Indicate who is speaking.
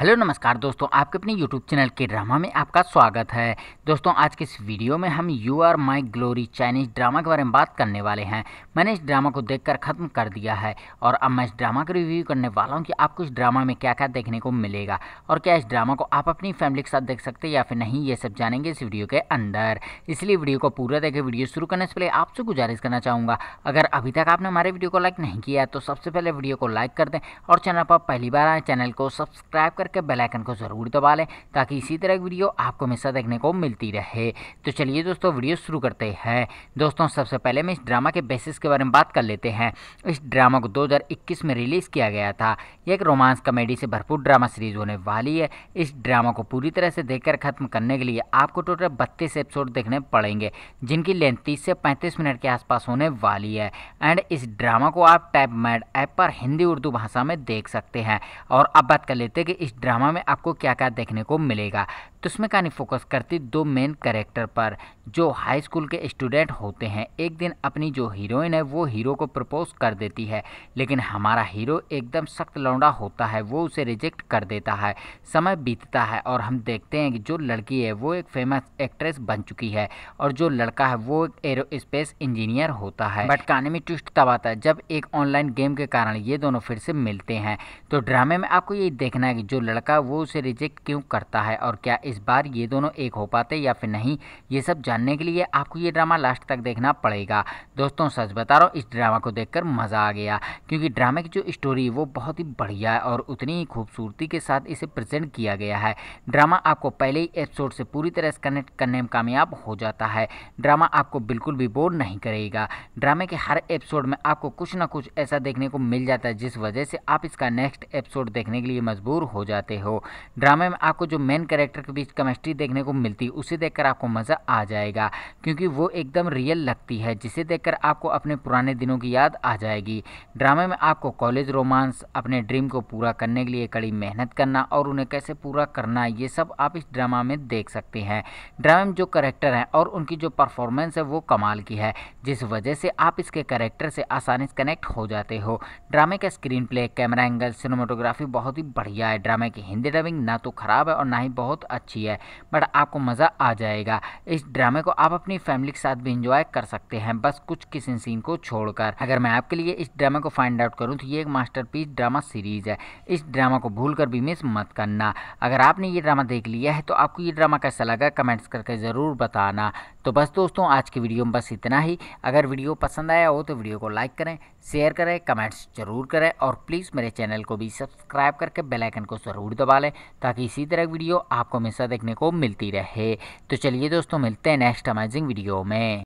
Speaker 1: hello नमस्कार दोस्तों आपके अपने यूट्यूब चैनल के ड्रामा में आपका स्वागत है दोस्तों आज के इस वीडियो में हम you are my glory Chinese drama के बारे में बात करने वाले हैं मैंने इस ड्रामा को देखकर ख़त्म कर दिया है और अब मैं इस ड्रामा का रिव्यू करने वाला हूँ कि आपको इस ड्रामा में क्या क्या देखने को मिलेगा और क्या इस ड्रामा को आप अपनी फैमिली के साथ देख सकते हैं या फिर नहीं ये सब जानेंगे इस वीडियो के अंदर इसलिए वीडियो को पूरा देखें वीडियो शुरू करने से पहले आपसे गुजारिश करना चाहूँगा अगर अभी तक आपने हमारे वीडियो को लाइक नहीं किया तो सबसे पहले वीडियो को लाइक कर दें और चैनल पर पहली बार आए चैनल को सब्सक्राइब करके बेलाइकन को ज़रूर दबा लें ताकि इसी तरह की वीडियो आपको हमेशा देखने को मिलती रहे तो चलिए दोस्तों वीडियो शुरू करते हैं दोस्तों सबसे पहले मैं इस ड्रामा के बेसिस के बारे में बात कर लेते हैं इस ड्रामा को 2021 में रिलीज़ किया गया था यह एक रोमांस कॉमेडी से भरपूर ड्रामा सीरीज होने वाली है इस ड्रामा को पूरी तरह से देखकर ख़त्म करने के लिए आपको टोटल बत्तीस एपिसोड देखने पड़ेंगे जिनकी लेंथ तीस से पैंतीस मिनट के आसपास होने वाली है एंड इस ड्रामा को आप टाइप मैड ऐप पर हिंदी उर्दू भाषा में देख सकते हैं और अब बात कर लेते हैं कि इस ड्रामा में आपको क्या क्या देखने को मिलेगा तो इसमें कहानी फोकस करती दो मेन कैरेक्टर पर जो हाई स्कूल के स्टूडेंट होते हैं एक दिन अपनी जो हीरोइन है वो हीरो को प्रपोज कर देती है लेकिन हमारा हीरो एकदम सख्त लौंडा होता है वो उसे रिजेक्ट कर देता है समय बीतता है और हम देखते हैं कि जो लड़की है वो एक फेमस एक्ट्रेस बन चुकी है और जो लड़का है वो एक एरोस्पेस इंजीनियर होता है बट कहानी में ट्विस्ट तब आता है जब एक ऑनलाइन गेम के कारण ये दोनों फिर से मिलते हैं तो ड्रामे में आपको ये देखना है कि जो लड़का वो उसे रिजेक्ट क्यों करता है और क्या इस बार ये दोनों एक हो पाते या फिर नहीं ये सब जानने के लिए आपको ये ड्रामा लास्ट तक देखना पड़ेगा दोस्तों सच बता रहा हूँ इस ड्रामा को देखकर मज़ा आ गया क्योंकि ड्रामे की जो स्टोरी है वो बहुत ही बढ़िया है और उतनी ही खूबसूरती के साथ इसे प्रेजेंट किया गया है ड्रामा आपको पहले ही एपिसोड से पूरी तरह से कनेक्ट करने में कामयाब हो जाता है ड्रामा आपको बिल्कुल भी बोर नहीं करेगा ड्रामे के हर एपिसोड में आपको कुछ ना कुछ ऐसा देखने को मिल जाता है जिस वजह से आप इसका नेक्स्ट एपिसोड देखने के लिए मजबूर हो जाते हो ड्रामे में आपको जो मेन कैरेक्टर की बीच केमिस्ट्री देखने को मिलती है उसे देखकर आपको मज़ा आ जाएगा क्योंकि वो एकदम रियल लगती है जिसे देखकर आपको अपने पुराने दिनों की याद आ जाएगी ड्रामे में आपको कॉलेज रोमांस अपने ड्रीम को पूरा करने के लिए कड़ी मेहनत करना और उन्हें कैसे पूरा करना ये सब आप इस ड्रामा में देख सकते हैं ड्रामे में जो करेक्टर हैं और उनकी जो परफॉर्मेंस है वो कमाल की है जिस वजह से आप इसके करेक्टर से आसानी से कनेक्ट हो जाते हो ड्रामे का screenplay camera angle cinematography बहुत ही बढ़िया है ड्रामे की हिंदी डबिंग ना तो खराब है और ना ही बहुत अच्छा अच्छी है बट आपको मज़ा आ जाएगा इस ड्रामे को आप अपनी फैमिली के साथ भी इंजॉय कर सकते हैं बस कुछ किसी सीन को छोड़कर अगर मैं आपके लिए इस ड्रामे को फाइंड आउट करूँ तो ये एक मास्टर ड्रामा सीरीज़ है इस ड्रामा को भूल कर भी मिस मत करना अगर आपने ये ड्रामा देख लिया है तो आपको ये ड्रामा कैसा लगा कमेंट्स करके ज़रूर बताना तो बस दोस्तों आज की वीडियो में बस इतना ही अगर वीडियो पसंद आया हो तो वीडियो को लाइक करें शेयर करें कमेंट्स जरूर करें और प्लीज़ मेरे चैनल को भी सब्सक्राइब करके बेलाइकन को ज़रूर दबा लें ताकि इसी तरह वीडियो आपको मिस देखने को मिलती रहे तो चलिए दोस्तों मिलते हैं नेक्स्ट अमेजिंग वीडियो में